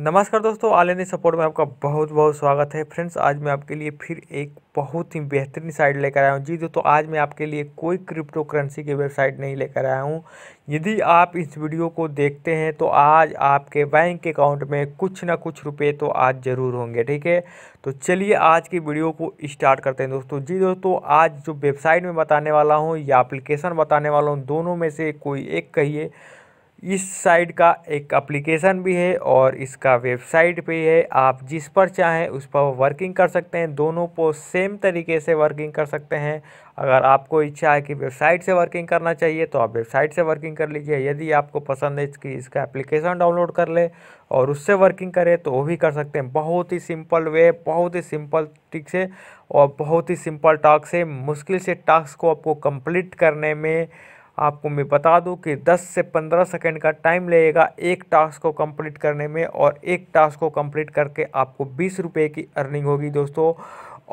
नमस्कार दोस्तों आल India support में आपका बहुत बहुत स्वागत है फ्रेंड्स आज मैं आपके लिए फिर एक बहुत ही बेहतरीन साइट लेकर आया हूँ जी दोस्तों आज मैं आपके लिए कोई क्रिप्टो करेंसी की वेबसाइट नहीं लेकर आया हूँ यदि आप इस वीडियो को देखते हैं तो आज आपके बैंक अकाउंट में कुछ ना कुछ रुपये तो आज ज़रूर होंगे ठीक है तो चलिए आज की वीडियो को स्टार्ट करते हैं दोस्तों जी दोस्तों आज जो वेबसाइट में बताने वाला हूँ या अप्लीकेशन बताने वाला हूँ दोनों में से कोई एक कहिए इस साइट का एक एप्लीकेशन भी है और इसका वेबसाइट भी है आप जिस पर चाहें उस पर वर्किंग कर सकते हैं दोनों को सेम तरीके से वर्किंग कर सकते हैं अगर आपको इच्छा है कि वेबसाइट से वर्किंग करना चाहिए तो आप वेबसाइट से वर्किंग कर लीजिए यदि आपको पसंद है कि इसका एप्लीकेशन डाउनलोड कर ले और उससे वर्किंग करें तो वो भी कर सकते हैं बहुत ही सिंपल वे बहुत ही सिंपल ट्रिक से और बहुत ही सिंपल टास्क से मुश्किल से टास्क को आपको कंप्लीट करने में आपको मैं बता दूं कि 10 से 15 सेकंड का टाइम लगेगा एक टास्क को कंप्लीट करने में और एक टास्क को कंप्लीट करके आपको बीस रुपये की अर्निंग होगी दोस्तों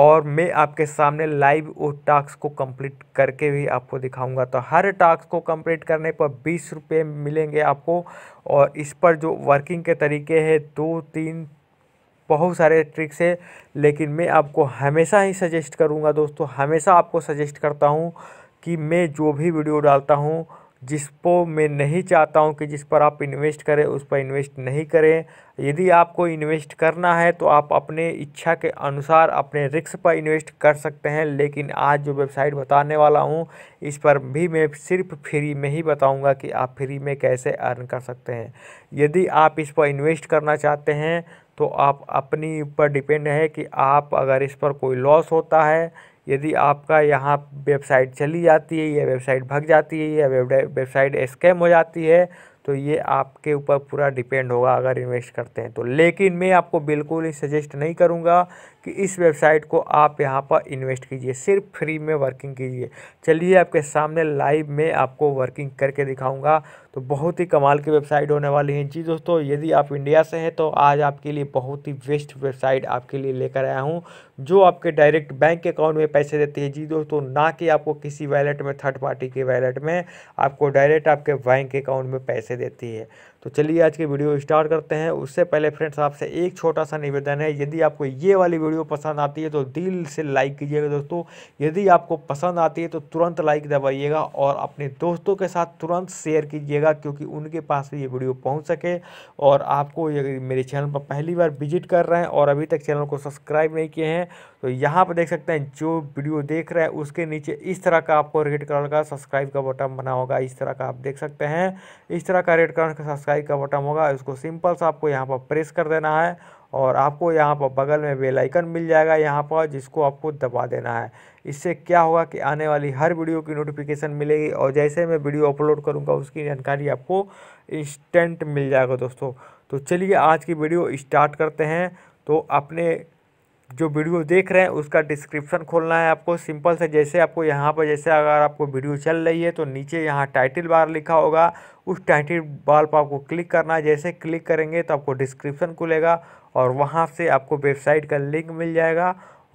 और मैं आपके सामने लाइव वो टास्क को कंप्लीट करके भी आपको दिखाऊंगा तो हर टास्क को कंप्लीट करने पर बीस रुपये मिलेंगे आपको और इस पर जो वर्किंग के तरीके हैं दो तीन बहुत सारे ट्रिक्स है लेकिन मैं आपको हमेशा ही सजेस्ट करूँगा दोस्तों हमेशा आपको सजेस्ट करता हूँ कि मैं जो भी वीडियो डालता हूँ जिसको मैं नहीं चाहता हूँ कि जिस पर आप इन्वेस्ट करें उस पर इन्वेस्ट नहीं करें यदि आपको इन्वेस्ट करना है तो आप अपने इच्छा के अनुसार अपने रिक्स पर इन्वेस्ट कर सकते हैं लेकिन आज जो वेबसाइट बताने वाला हूँ इस पर भी मैं सिर्फ फ्री में ही बताऊँगा कि आप फ्री में कैसे अर्न कर सकते हैं यदि आप इस पर इन्वेस्ट करना चाहते हैं तो आप अपनी ऊपर डिपेंड है कि आप अगर इस पर कोई लॉस होता है यदि आपका यहाँ वेबसाइट चली जाती है या वेबसाइट भग जाती है या वेबसाइट स्कैम हो जाती है तो ये आपके ऊपर पूरा डिपेंड होगा अगर इन्वेस्ट करते हैं तो लेकिन मैं आपको बिल्कुल ही सजेस्ट नहीं करूँगा कि इस वेबसाइट को आप यहाँ पर इन्वेस्ट कीजिए सिर्फ फ्री में वर्किंग कीजिए चलिए आपके सामने लाइव में आपको वर्किंग करके दिखाऊंगा तो बहुत ही कमाल की वेबसाइट होने वाली है जी दोस्तों तो यदि आप इंडिया से हैं तो आज आपके लिए बहुत ही बेस्ट वेबसाइट आपके लिए लेकर आया हूँ जो आपके डायरेक्ट बैंक अकाउंट में पैसे देती है जी दोस्तों ना कि आपको किसी वैलेट में थर्ड पार्टी के वैलेट में आपको डायरेक्ट आपके बैंक अकाउंट में पैसे देती है तो चलिए आज की वीडियो स्टार्ट करते हैं उससे पहले फ्रेंड्स आपसे एक छोटा सा निवेदन है यदि आपको ये वाली वीडियो पसंद आती है तो दिल से लाइक कीजिएगा दोस्तों यदि आपको पसंद आती है तो तुरंत लाइक दबाइएगा और अपने दोस्तों के साथ तुरंत शेयर कीजिएगा क्योंकि उनके पास भी ये वीडियो पहुँच सके और आपको मेरे चैनल पर पहली बार विजिट कर रहे हैं और अभी तक चैनल को सब्सक्राइब नहीं किए हैं तो यहाँ पर देख सकते हैं जो वीडियो देख रहे हैं उसके नीचे इस तरह का आपको रेड कलर का सब्सक्राइब का बटन बना होगा इस तरह का आप देख सकते हैं इस तरह का रेड कलर का सब्सक्राइब सब्सक्राइब का बटन होगा इसको सिंपल सा आपको यहाँ पर प्रेस कर देना है और आपको यहाँ पर बगल में बेल आइकन मिल जाएगा यहाँ पर जिसको आपको दबा देना है इससे क्या होगा कि आने वाली हर वीडियो की नोटिफिकेशन मिलेगी और जैसे मैं वीडियो अपलोड करूँगा उसकी जानकारी आपको इंस्टेंट मिल जाएगा दोस्तों तो चलिए आज की वीडियो स्टार्ट करते हैं तो अपने जो वीडियो देख रहे हैं उसका डिस्क्रिप्शन खोलना है आपको सिंपल से जैसे आपको यहाँ पर जैसे अगर आपको वीडियो चल रही है तो नीचे यहाँ टाइटल बार लिखा होगा उस टाइटल बार पर आपको क्लिक करना है जैसे क्लिक करेंगे तो आपको डिस्क्रिप्शन खुलेगा और वहाँ से आपको वेबसाइट का लिंक मिल जाएगा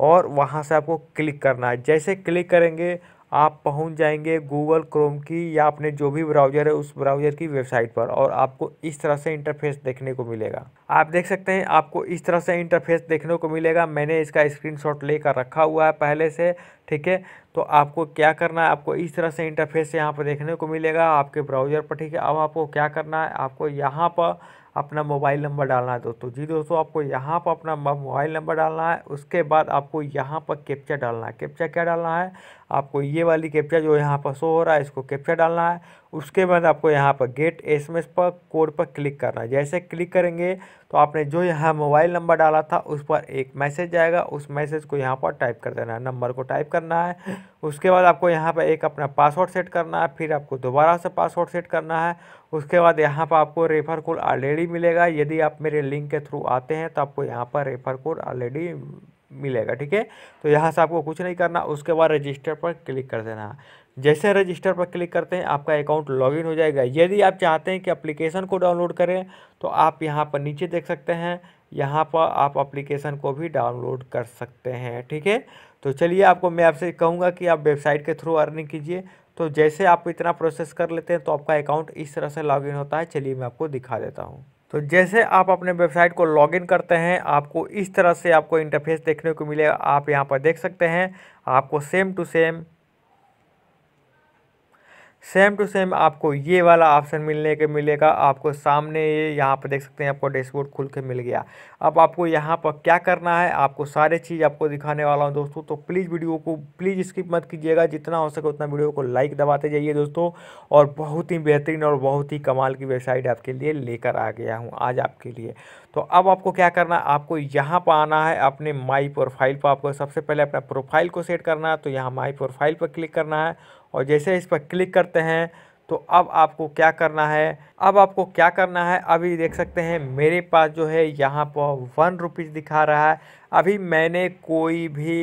और वहाँ से आपको क्लिक करना है जैसे क्लिक करेंगे आप पहुंच जाएंगे गूगल क्रोम की या अपने जो भी ब्राउज़र है उस ब्राउज़र की वेबसाइट पर और आपको इस तरह से इंटरफेस देखने को मिलेगा आप देख सकते हैं आपको इस तरह से इंटरफेस देखने को मिलेगा मैंने इसका स्क्रीनशॉट लेकर रखा हुआ है पहले से ठीक है तो आपको क्या करना है आपको इस तरह से इंटरफेस यहाँ पर देखने को मिलेगा आपके ब्राउज़र पर ठीक है अब आपको क्या करना है आपको यहाँ पर अपना मोबाइल नंबर डालना है दोस्तों जी दोस्तों आपको यहाँ पर अपना मोबाइल नंबर डालना है उसके बाद आपको यहाँ पर कैप्चा डालना है कैप्चा क्या डालना है आपको ये वाली कैप्चा जो यहाँ पर शो हो रहा है इसको कैप्चा डालना है उसके बाद आपको यहाँ पर गेट एस पर कोड पर क्लिक करना है जैसे क्लिक करेंगे तो आपने जो यहाँ मोबाइल नंबर डाला था उस पर एक मैसेज जाएगा उस मैसेज को यहाँ पर टाइप कर देना है नंबर को टाइप करना है उसके बाद आपको यहाँ पर एक अपना पासवर्ड सेट करना है फिर आपको दोबारा से पासवर्ड सेट करना है उसके बाद यहाँ पर आपको रेफर कोड ऑलरेडी मिलेगा यदि आप मेरे लिंक के थ्रू आते हैं तो आपको यहाँ पर रेफर कोड ऑलरेडी मिलेगा ठीक है तो यहाँ से आपको कुछ नहीं करना उसके बाद रजिस्टर पर क्लिक कर देना जैसे रजिस्टर पर क्लिक करते हैं आपका अकाउंट लॉगिन हो जाएगा यदि आप चाहते हैं कि एप्लीकेशन को डाउनलोड करें तो आप यहाँ पर नीचे देख सकते हैं यहाँ पर आप एप्लीकेशन को भी डाउनलोड कर सकते हैं ठीक है तो चलिए आपको मैं आपसे कहूँगा कि आप वेबसाइट के थ्रू अर्निंग कीजिए तो जैसे आप इतना प्रोसेस कर लेते हैं तो आपका अकाउंट इस तरह से लॉगिन होता है चलिए मैं आपको दिखा देता हूँ तो जैसे आप अपने वेबसाइट को लॉगिन करते हैं आपको इस तरह से आपको इंटरफेस देखने को मिलेगा आप यहाँ पर देख सकते हैं आपको same to same same to same आपको ये वाला ऑप्शन मिलने के मिलेगा आपको सामने ये यहाँ पर देख सकते हैं आपको डैशबोर्ड खुल के मिल गया अब आपको यहाँ पर क्या करना है आपको सारे चीज़ आपको दिखाने वाला हूँ दोस्तों तो प्लीज़ वीडियो को प्लीज़ स्किप मत कीजिएगा जितना हो सके उतना वीडियो को लाइक दबाते जाइए दोस्तों और बहुत ही बेहतरीन और बहुत ही कमाल की वेबसाइट आपके लिए लेकर आ गया हूँ आज आपके लिए तो अब आपको क्या करना है आपको यहाँ पर आना है अपने माई प्रोफाइल पर आपको सबसे पहले अपना प्रोफाइल को सेट करना है तो यहाँ माई प्रोफाइल पर क्लिक करना है और जैसे इस पर क्लिक करते हैं तो अब आपको क्या करना है अब आपको क्या करना है अभी देख सकते हैं मेरे पास जो है यहाँ पर वन रुपीज़ दिखा रहा है अभी मैंने कोई भी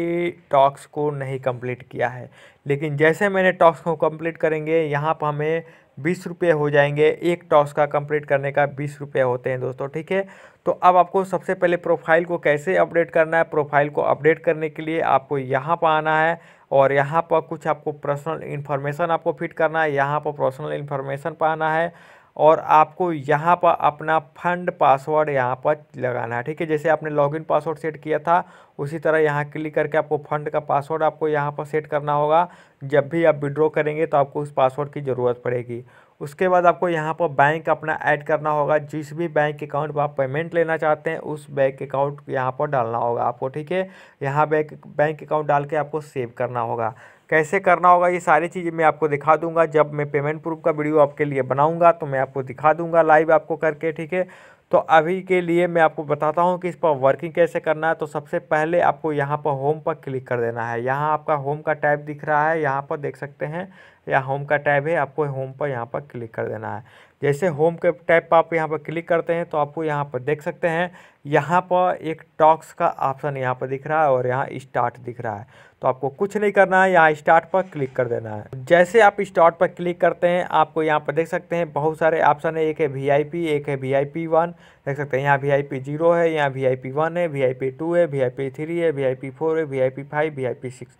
टॉक्स को नहीं कंप्लीट किया है लेकिन जैसे मैंने टॉक्स को कंप्लीट करेंगे यहाँ पर हमें बीस रुपये हो जाएंगे एक टॉस का कंप्लीट करने का बीस रुपये होते हैं दोस्तों ठीक है तो अब आपको सबसे पहले प्रोफाइल को कैसे अपडेट करना है प्रोफाइल को अपडेट करने के लिए आपको यहाँ पर आना है और यहाँ पर कुछ आपको पर्सनल इन्फॉर्मेशन आपको फिट करना है यहाँ पर पर्सनल इन्फॉर्मेशन पाना है और आपको यहाँ पर अपना फंड पासवर्ड यहाँ पर लगाना है ठीक है जैसे आपने लॉगिन पासवर्ड सेट किया था उसी तरह यहाँ क्लिक करके आपको फंड का पासवर्ड आपको यहाँ पर सेट करना होगा जब भी आप विड्रॉ करेंगे तो आपको उस पासवर्ड की ज़रूरत पड़ेगी उसके बाद आपको यहाँ पर बैंक अपना ऐड करना होगा जिस भी बैंक अकाउंट पर आप पेमेंट लेना चाहते हैं उस बैंक अकाउंट यहाँ पर डालना होगा आपको ठीक है यहाँ बैंक बैंक अकाउंट डाल के आपको सेव करना होगा कैसे करना होगा ये सारी चीज़ें मैं आपको दिखा दूंगा जब मैं पेमेंट प्रूफ का वीडियो आपके लिए बनाऊंगा तो मैं आपको दिखा दूंगा लाइव आपको करके ठीक है तो अभी के लिए मैं आपको बताता हूँ कि इस पर वर्किंग कैसे करना है तो सबसे पहले आपको यहाँ पर होम पर क्लिक कर देना है यहाँ आपका होम का टैब दिख रहा है यहाँ पर देख सकते हैं या होम का टैब है आपको होम पर यहाँ पर क्लिक कर देना है जैसे होम के टैब पर आप यहाँ पर क्लिक करते हैं तो आपको यहाँ पर देख सकते हैं यहाँ पर एक टॉक्स का ऑप्शन यहाँ पर दिख रहा है और यहाँ स्टार्ट दिख रहा है तो आपको कुछ नहीं करना है यहाँ स्टार्ट पर क्लिक कर देना है जैसे आप स्टार्ट पर क्लिक करते हैं आपको यहाँ पर देख सकते हैं बहुत सारे ऑप्शन है एक है वी एक है वी आई पी वन देख सकते हैं यहाँ वी आई पी जीरो है यहाँ वी आई पी वन है वी आई पी टू है वी आई पी थ्री है वी आई पी फोर है V I P five V I P six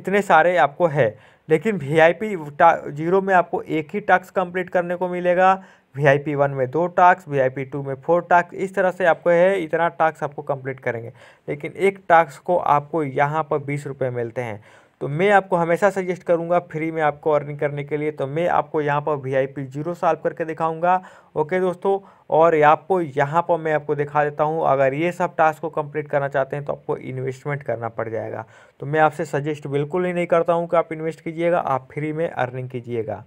इतने सारे आपको है लेकिन वी आई पी जीरो में आपको एक ही टास्क कंप्लीट करने को मिलेगा वी आई पी वन में दो task V I P two में फोर टास्क इस तरह से आपको है इतना टास्क आपको कंप्लीट करेंगे लेकिन एक टास्क को आपको यहाँ पर बीस रुपये मिलते हैं तो मैं आपको हमेशा सजेस्ट करूँगा फ्री में आपको अर्निंग करने के लिए तो मैं आपको यहाँ पर V I P zero solve करके दिखाऊँगा ओके दोस्तों और आपको यहाँ पर मैं आपको दिखा देता हूँ अगर ये सब टास्क को कम्प्लीट करना चाहते हैं तो आपको इन्वेस्टमेंट करना पड़ जाएगा तो मैं आपसे सजेस्ट बिल्कुल ही नहीं करता हूँ कि आप इन्वेस्ट कीजिएगा आप फ्री में अर्निंग कीजिएगा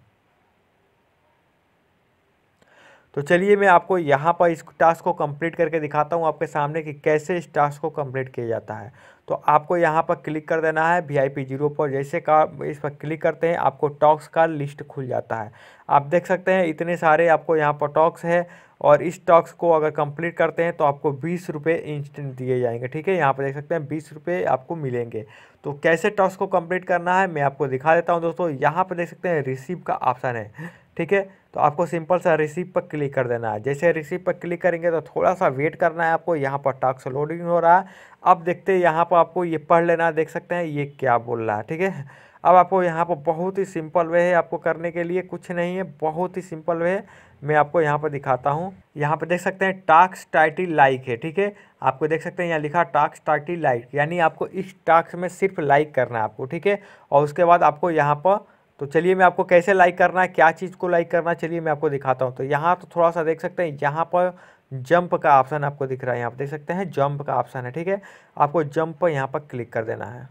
तो चलिए मैं आपको यहाँ पर इस टास्क को कंप्लीट करके दिखाता हूँ आपके सामने कि कैसे इस टास्क को कंप्लीट किया जाता है तो आपको यहाँ पर क्लिक कर देना है वी आई पी जीरो पर जैसे का इस पर क्लिक करते हैं आपको टॉक्स का लिस्ट खुल जाता है आप देख सकते हैं इतने सारे आपको यहाँ पर टॉक्स है और इस टॉक्स को अगर कंप्लीट करते हैं तो आपको बीस रुपये इंस्टेंट दिए जाएंगे ठीक है यहाँ पर देख सकते हैं बीस रुपये आपको मिलेंगे तो कैसे टॉक्स को कंप्लीट करना है मैं आपको दिखा देता हूँ दोस्तों यहाँ पर देख सकते हैं रिसीव का ऑप्शन है ठीक है तो आपको सिंपल सा रिसीप पर क्लिक कर देना है जैसे रिसीप पर क्लिक करेंगे तो थोड़ा सा वेट करना है आपको यहाँ पर टास्क लोडिंग हो रहा है अब देखते हैं यहाँ पर आपको ये पढ़ लेना देख सकते हैं ये क्या बोल रहा है ठीक है अब आपको यहाँ पर बहुत ही सिंपल वे है आपको करने के लिए कुछ नहीं है बहुत ही सिंपल वे है मैं आपको यहाँ पर दिखाता हूँ यहाँ पर देख सकते हैं टास्क टाइटी लाइक है ठीक है आपको देख सकते हैं यहाँ लिखा टास्क टाइटी लाइक यानी आपको इस टास्क में सिर्फ लाइक करना है आपको ठीक है और उसके बाद आपको यहाँ पर तो चलिए मैं आपको कैसे लाइक करना है क्या चीज़ को लाइक करना चलिए मैं आपको दिखाता हूँ तो यहाँ तो थोड़ा सा देख सकते हैं यहाँ पर जंप का ऑप्शन आपको दिख रहा है यहाँ पर देख सकते हैं जंप का ऑप्शन है ठीक है आपको जंप पर यहाँ पर क्लिक कर देना है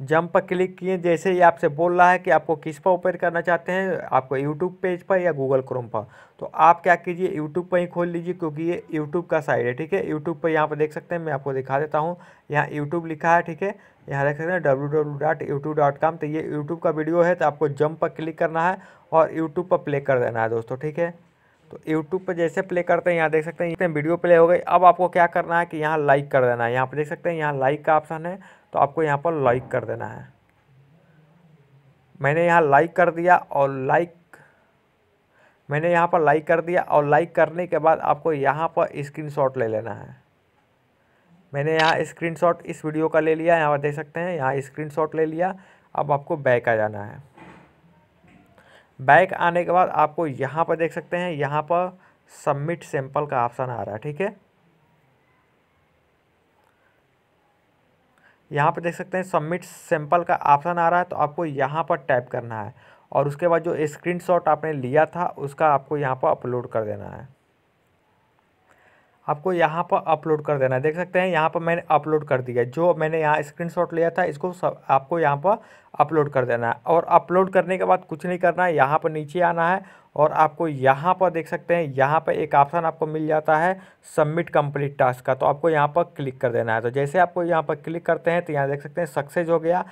जंप पर क्लिक किए जैसे ही आपसे बोल रहा है कि आपको किस पर ओपन करना चाहते हैं आपको यूट्यूब पेज पर या गूगल क्रोम पर तो आप क्या कीजिए यूट्यूब पर ही खोल लीजिए क्योंकि ये यूट्यूब का साइड है ठीक है यूट्यूब पर यहाँ पर देख सकते हैं मैं आपको दिखा देता हूँ यहाँ यूट्यूब लिखा है ठीक है यहाँ देख सकते हैं डब्ल्यू तो ये यूट्यूब का वीडियो है तो आपको जंप पर क्लिक करना है और यूट्यूब पर प्ले कर देना है दोस्तों ठीक है तो यूट्यूब पर जैसे प्ले करते हैं यहाँ देख सकते हैं वीडियो प्ले हो गई अब आपको क्या करना है कि यहाँ लाइक कर देना है यहाँ पर देख सकते हैं यहाँ लाइक का ऑप्शन है तो आपको यहाँ पर लाइक कर देना है मैंने यहाँ लाइक कर दिया और लाइक मैंने यहाँ पर लाइक कर दिया और लाइक करने के बाद आपको यहाँ पर स्क्रीनशॉट ले लेना है मैंने यहाँ स्क्रीनशॉट इस वीडियो का ले लिया यहाँ पर देख सकते हैं यहाँ स्क्रीनशॉट ले लिया अब आपको बैक आ जाना है बैक आने के बाद आपको यहाँ पर देख सकते हैं यहाँ पर सबमिट सैंपल का ऑप्शन आ रहा है ठीक है यहाँ पर देख सकते हैं सबमिट सैंपल का ऑप्शन आ रहा है तो आपको यहाँ पर टाइप करना है और उसके बाद जो स्क्रीनशॉट आपने लिया था उसका आपको यहाँ पर अपलोड कर देना है आपको यहाँ पर अपलोड कर देना है देख सकते हैं यहाँ पर मैंने अपलोड कर दिया जो मैंने यहाँ स्क्रीनशॉट लिया था इसको सब आपको यहाँ पर अपलोड कर देना है और अपलोड करने के बाद कुछ नहीं करना है यहाँ पर नीचे आना है और आपको यहाँ पर देख सकते हैं यहाँ पर एक ऑप्शन आपको मिल जाता है सबमिट कंप्लीट टास्क का तो आपको यहाँ पर क्लिक कर देना है तो जैसे आपको यहाँ पर क्लिक करते हैं तो यहाँ देख सकते हैं सक्सेस हो गया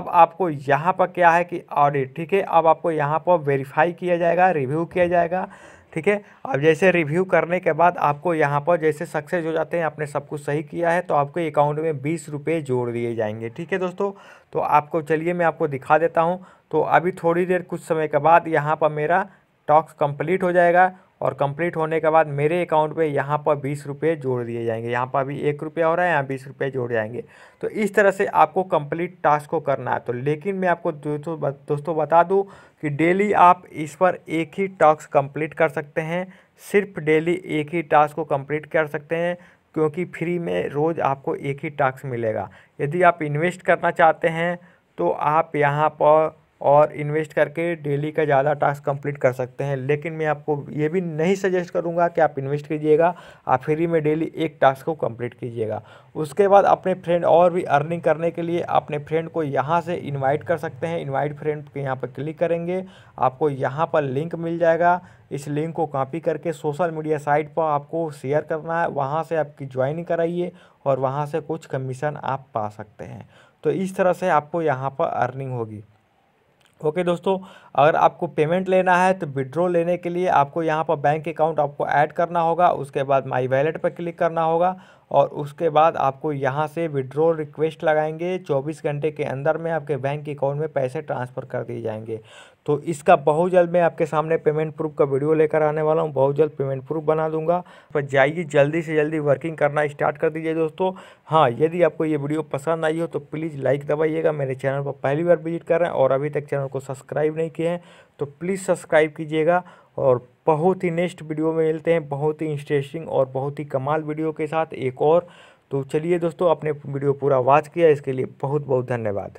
अब आपको यहाँ पर क्या है कि ऑडिट ठीक है अब आपको यहाँ पर वेरीफाई किया जाएगा रिव्यू किया जाएगा ठीक है अब जैसे रिव्यू करने के बाद आपको यहाँ पर जैसे सक्सेस हो जाते हैं आपने सब कुछ सही किया है तो आपके अकाउंट में बीस रुपये जोड़ दिए जाएंगे ठीक है दोस्तों तो आपको चलिए मैं आपको दिखा देता हूँ तो अभी थोड़ी देर कुछ समय के बाद यहाँ पर मेरा टॉक्स कंप्लीट हो जाएगा और कंप्लीट होने के बाद मेरे अकाउंट में यहाँ पर बीस रुपये जोड़ दिए जाएंगे यहाँ पर अभी एक रुपया हो रहा है यहाँ बीस रुपये जोड़ जाएंगे तो इस तरह से आपको कंप्लीट टास्क को करना है तो लेकिन मैं आपको दोस्तों दोस्तों बता दूँ कि डेली आप इस पर एक ही टास्क कंप्लीट कर सकते हैं सिर्फ डेली एक ही टास्क को कम्प्लीट कर सकते हैं क्योंकि फ्री में रोज़ आपको एक ही टास्क मिलेगा यदि आप इन्वेस्ट करना चाहते हैं तो आप यहाँ पर और इन्वेस्ट करके डेली का ज़्यादा टास्क कंप्लीट कर सकते हैं लेकिन मैं आपको ये भी नहीं सजेस्ट करूँगा कि आप इन्वेस्ट कीजिएगा आप फ्री में डेली एक टास्क को कंप्लीट कीजिएगा उसके बाद अपने फ्रेंड और भी अर्निंग करने के लिए अपने फ्रेंड को यहाँ से इनवाइट कर सकते हैं इनवाइट फ्रेंड के यहाँ पर क्लिक करेंगे आपको यहाँ पर लिंक मिल जाएगा इस लिंक को कॉपी करके सोशल मीडिया साइट पर आपको शेयर करना है वहाँ से आपकी ज्वाइनिंग कराइए और वहाँ से कुछ कमीशन आप पा सकते हैं तो इस तरह से आपको यहाँ पर अर्निंग होगी ओके दोस्तों अगर आपको पेमेंट लेना है तो विड्रॉ लेने के लिए आपको यहाँ पर बैंक अकाउंट आपको ऐड करना होगा उसके बाद माई वैलेट पर क्लिक करना होगा और उसके बाद आपको यहाँ से विड्रॉ रिक्वेस्ट लगाएंगे 24 घंटे के अंदर में आपके बैंक अकाउंट में पैसे ट्रांसफ़र कर दिए जाएंगे तो इसका बहुत जल्द मैं आपके सामने पेमेंट प्रूफ का वीडियो लेकर आने वाला हूँ बहुत जल्द पेमेंट प्रूफ बना दूंगा पर तो जाइए जल्दी से जल्दी वर्किंग करना स्टार्ट कर दीजिए दोस्तों हाँ यदि आपको ये वीडियो पसंद आई हो तो प्लीज़ लाइक दबाइएगा मेरे चैनल पर पहली बार विजिट कर रहे हैं और अभी तक चैनल को सब्सक्राइब नहीं किए हैं तो प्लीज़ सब्सक्राइब कीजिएगा और बहुत ही नेक्स्ट वीडियो में मिलते हैं बहुत ही इंटरेस्टिंग और बहुत ही कमाल वीडियो के साथ एक और तो चलिए दोस्तों अपने वीडियो पूरा वॉच किया इसके लिए बहुत बहुत धन्यवाद